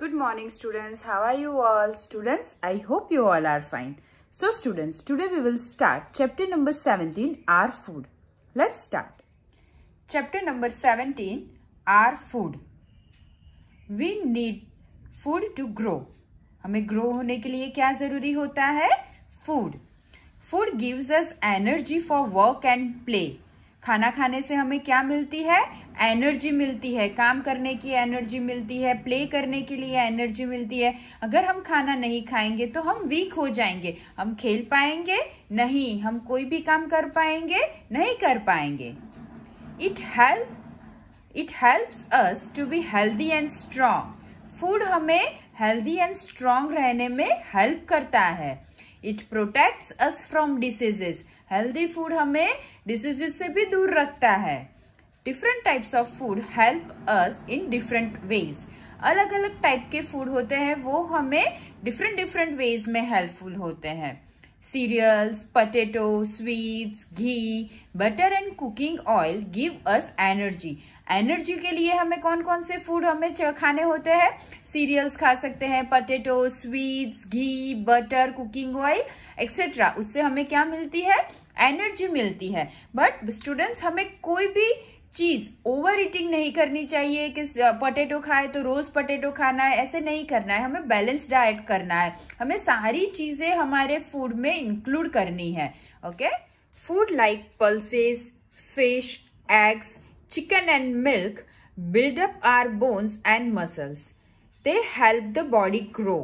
Good morning students. How are you all? Students, I hope you all are fine. So students, today we will start chapter number 17, Our Food. Let's start. Chapter number 17, Our Food. We need food to grow. hame grow hone ke liye kya zaruri hota hai Food. Food gives us energy for work and play. खाना खाने से हमें क्या मिलती है energy मिलती है काम करने की एनर्जी मिलती है प्ले करने के लिए एनर्जी मिलती है अगर हम खाना नहीं खाएंगे तो हम वीक हो जाएंगे हम खेल पाएंगे नहीं हम कोई भी काम कर पाएंगे नहीं कर पाएंगे it help it helps us to be healthy and strong food हमें हेल्दी एंड स्ट्रांग रहने में हेल्प करता है it protects us from diseases healthy food हमें डिसीजेज से भी दूर रखता है different types of food help us in different ways अलग अलग टाइप के फूड होते हैं वो हमें डिफरेंट डिफरेंट वेज में हेल्पफुल होते हैं Cereals, potato, sweets, ghee butter and cooking oil give us energy energy के लिए हमें कौन कौन से फूड हमें खाने होते हैं सीरियल्स खा सकते हैं potato sweets ghee butter cooking oil etcetera उससे हमें क्या मिलती है एनर्जी मिलती है बट स्टूडेंट्स हमें कोई भी चीज ओवर ईटिंग नहीं करनी चाहिए कि पटेटो खाए तो रोज पोटेटो खाना है ऐसे नहीं करना है हमें बैलेंस डाइट करना है हमें सारी चीजें हमारे फूड में इंक्लूड करनी है okay food like pulses fish eggs chicken and milk build up our bones and muscles they help the body grow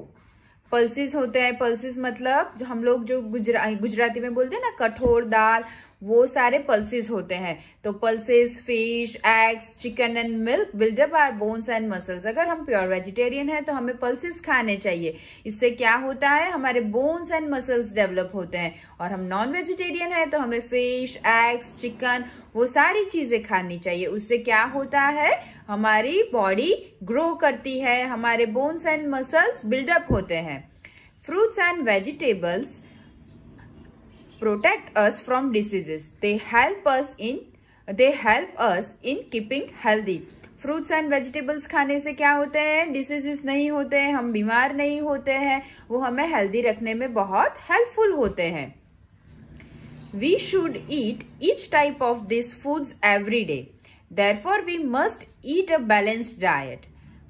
pulses होते हैं पल्सिस मतलब हम लोग जो गुजरा गुजराती में बोलते हैं ना कठोर दाल वो सारे पल्सेस होते हैं तो pulses fish eggs chicken and milk build up our bones and muscles अगर हम प्योर वेजिटेरियन है तो हमें पल्सेस खाने चाहिए इससे क्या होता है हमारे बोन्स एंड मसल्स डेवलप होते हैं और हम नॉन वेजिटेरियन है तो हमें फिश एग्स चिकन वो सारी चीजें खानी चाहिए उससे क्या होता है हमारी बॉडी ग्रो करती है हमारे बोन्स एंड मसल्स बिल्डअप होते हैं fruits and vegetables protect us from diseases they help us in they help us in keeping healthy fruits and vegetables खाने से क्या होते हैं डिसीजेस नहीं होते हैं हम बीमार नहीं होते हैं वो हमें हेल्दी रखने में बहुत हेल्पफुल होते हैं we should eat each type of this foods every day therefore we must eat a balance diet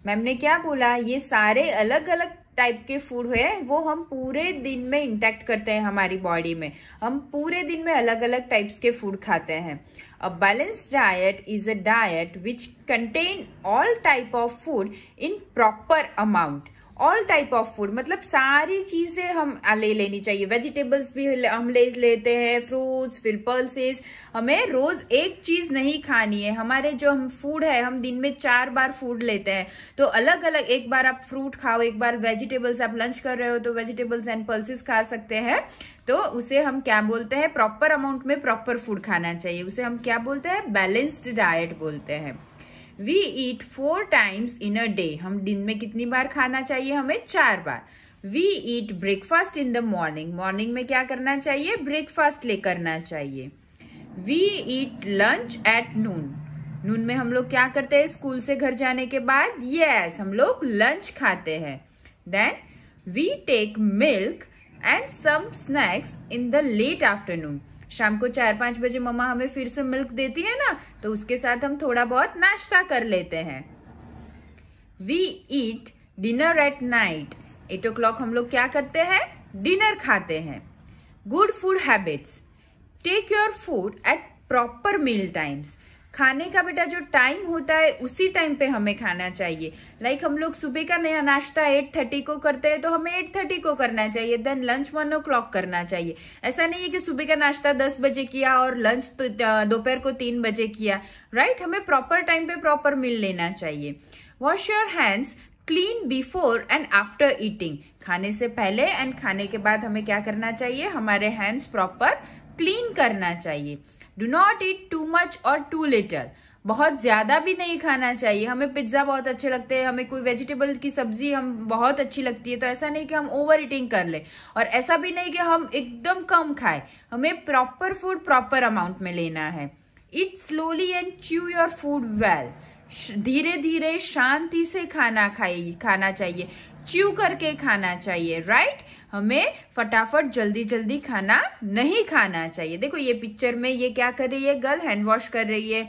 ma'am ने क्या बोला ये सारे अलग अलग टाइप के फूड हुए वो हम पूरे दिन में इंटैक्ट करते हैं हमारी बॉडी में हम पूरे दिन में अलग अलग टाइप्स के फूड खाते हैं a balanced diet is a diet which contain all type of food in proper amount all type of food मतलब सारी चीज़ें हम ले लेनी चाहिए वेजिटेबल्स भी हम ले लेते हैं फ्रूट्स फिर पल्सेस हमें रोज़ एक चीज़ नहीं खानी है हमारे जो हम फूड है हम दिन में चार बार फूड लेते हैं तो अलग अलग एक बार आप फ्रूट खाओ एक बार वेजिटेबल्स आप लंच कर रहे हो तो वेजिटेबल्स एंड पल्सेस खा सकते हैं तो उसे हम क्या बोलते हैं प्रॉपर अमाउंट में प्रॉपर फूड खाना चाहिए उसे हम क्या बोलते हैं बैलेंस्ड डाइट बोलते हैं we eat four times in a day हम दिन में कितनी बार खाना चाहिए हमें चार बार we eat breakfast in the morning morning में क्या करना चाहिए ब्रेकफास्ट ले करना चाहिए we eat lunch at noon noon में हम लोग क्या करते हैं स्कूल से घर जाने के बाद यस yes, हम लोग लंच खाते हैं then we take milk and some snacks in the late afternoon शाम को चार पांच बजे मम्मा हमें फिर से मिल्क देती है ना तो उसके साथ हम थोड़ा बहुत नाश्ता कर लेते हैं we eat dinner at night eight o'clock हम लोग क्या करते हैं डिनर खाते हैं good food habits take your food at proper meal times खाने का बेटा जो टाइम होता है उसी टाइम पे हमें खाना चाहिए लाइक like हम लोग सुबह का नया नाश्ता एट थर्टी को करते हैं तो हमें एट थर्टी को करना चाहिए then lunch one o'clock करना चाहिए ऐसा नहीं है कि सुबह का नाश्ता दस बजे किया और लंच तो, दोपहर को तीन बजे किया राइट right? हमें प्रॉपर टाइम पे प्रॉपर मिल लेना चाहिए wash your hands clean before and after eating खाने से पहले एंड खाने के बाद हमें क्या करना चाहिए हमारे हैंड्स प्रॉपर क्लीन करना चाहिए do not eat too much और टू लिटल बहुत ज़्यादा भी नहीं खाना चाहिए हमें पिज्ज़ा बहुत अच्छे लगते हैं हमें कोई वेजिटेबल की सब्जी हम बहुत अच्छी लगती है तो ऐसा नहीं कि हम ओवर ईटिंग कर ले और ऐसा भी नहीं कि हम एकदम कम खाएं हमें प्रॉपर फूड प्रॉपर अमाउंट में लेना है eat slowly and chew your food well धीरे धीरे शांति से खाना खाई खाना चाहिए च्यू करके खाना चाहिए राइट हमें फटाफट जल्दी जल्दी खाना नहीं खाना चाहिए देखो ये पिक्चर में ये क्या कर रही है गर्ल हैंड वॉश कर रही है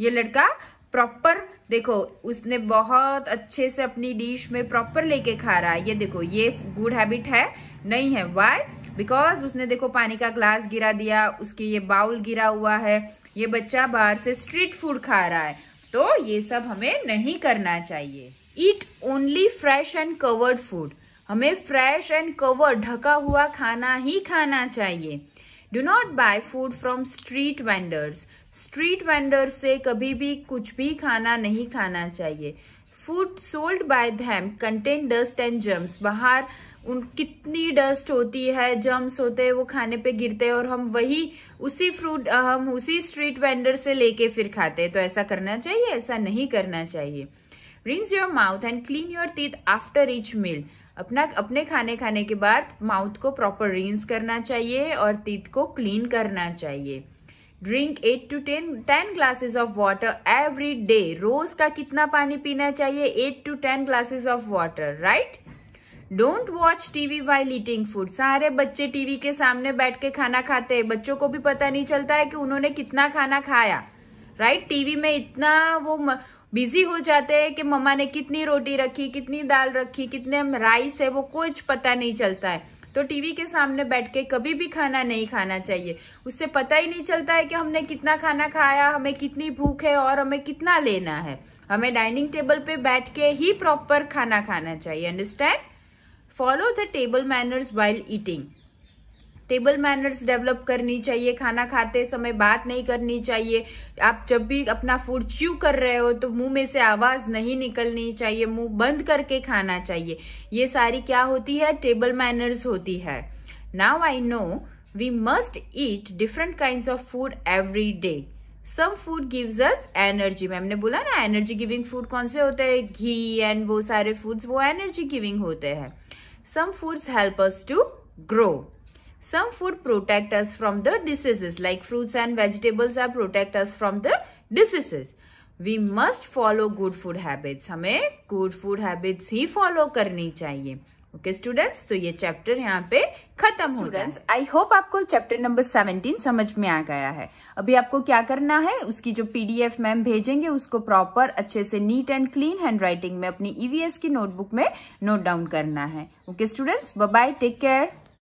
ये लड़का प्रॉपर देखो उसने बहुत अच्छे से अपनी डिश में प्रॉपर लेके खा रहा है ये देखो ये गुड हैबिट है नहीं है वाई बिकॉज उसने देखो पानी का ग्लास गिरा दिया उसके ये बाउल गिरा हुआ है ये बच्चा बाहर से स्ट्रीट फूड खा रहा है तो ये सब हमें नहीं करना चाहिए eat only fresh and covered food हमें फ्रेश एंड कवर्ड ढका हुआ खाना ही खाना चाहिए do not buy food from street vendors street vendors से कभी भी कुछ भी खाना नहीं खाना चाहिए food sold by them contain dust and germs बाहर उन कितनी डस्ट होती है जम्स होते हैं वो खाने पे गिरते हैं और हम वही उसी फ्रूट हम उसी स्ट्रीट वेंडर से लेके फिर खाते हैं तो ऐसा करना चाहिए ऐसा नहीं करना चाहिए rinse your mouth and clean your teeth after each meal अपना अपने खाने खाने के बाद माउथ को प्रॉपर रिंस करना चाहिए और टीथ को क्लीन करना चाहिए drink eight to ten ten glasses of water every day रोज का कितना पानी पीना चाहिए eight to ten glasses of water right don't watch TV while eating food सारे बच्चे टीवी के सामने बैठ के खाना खाते हैं बच्चों को भी पता नहीं चलता है कि उन्होंने कितना खाना खाया राइट right? टीवी में इतना वो बिजी हो जाते हैं कि मम्मा ने कितनी रोटी रखी कितनी दाल रखी कितने राइस है वो कुछ पता नहीं चलता है तो टीवी के सामने बैठ के कभी भी खाना नहीं खाना चाहिए उससे पता ही नहीं चलता है कि हमने कितना खाना खाया हमें कितनी भूख है और हमें कितना लेना है हमें डाइनिंग टेबल पे बैठ के ही प्रॉपर खाना खाना चाहिए understand follow the table manners while eating table manners develop करनी चाहिए खाना खाते समय बात नहीं करनी चाहिए आप जब भी अपना फूड च्यू कर रहे हो तो मुंह में से आवाज नहीं निकलनी चाहिए मुंह बंद करके खाना चाहिए ये सारी क्या होती है टेबल मैनर्स होती है now I know we must eat different kind of food every day some food gives us energy ma'am ने बोला ना एनर्जी गिविंग फूड कौन से होते हैं घी एंड वो सारे फूड्स वो एनर्जी गिविंग होते हैं some foods help us to grow Some food protect us from the diseases like fruits and vegetables are protect us from the diseases. we must follow good food habits hame good food habits hi follow karni chahiye okay students तो ये chapter यहाँ पे खत्म हो students I hope आपको chapter number 17 समझ में आ गया है अभी आपको क्या करना है उसकी जो पीडीएफ मैम भेजेंगे उसको प्रॉपर अच्छे से neat and clean handwriting में अपनी ईवीएस की नोटबुक में नोट डाउन करना है okay students bye take care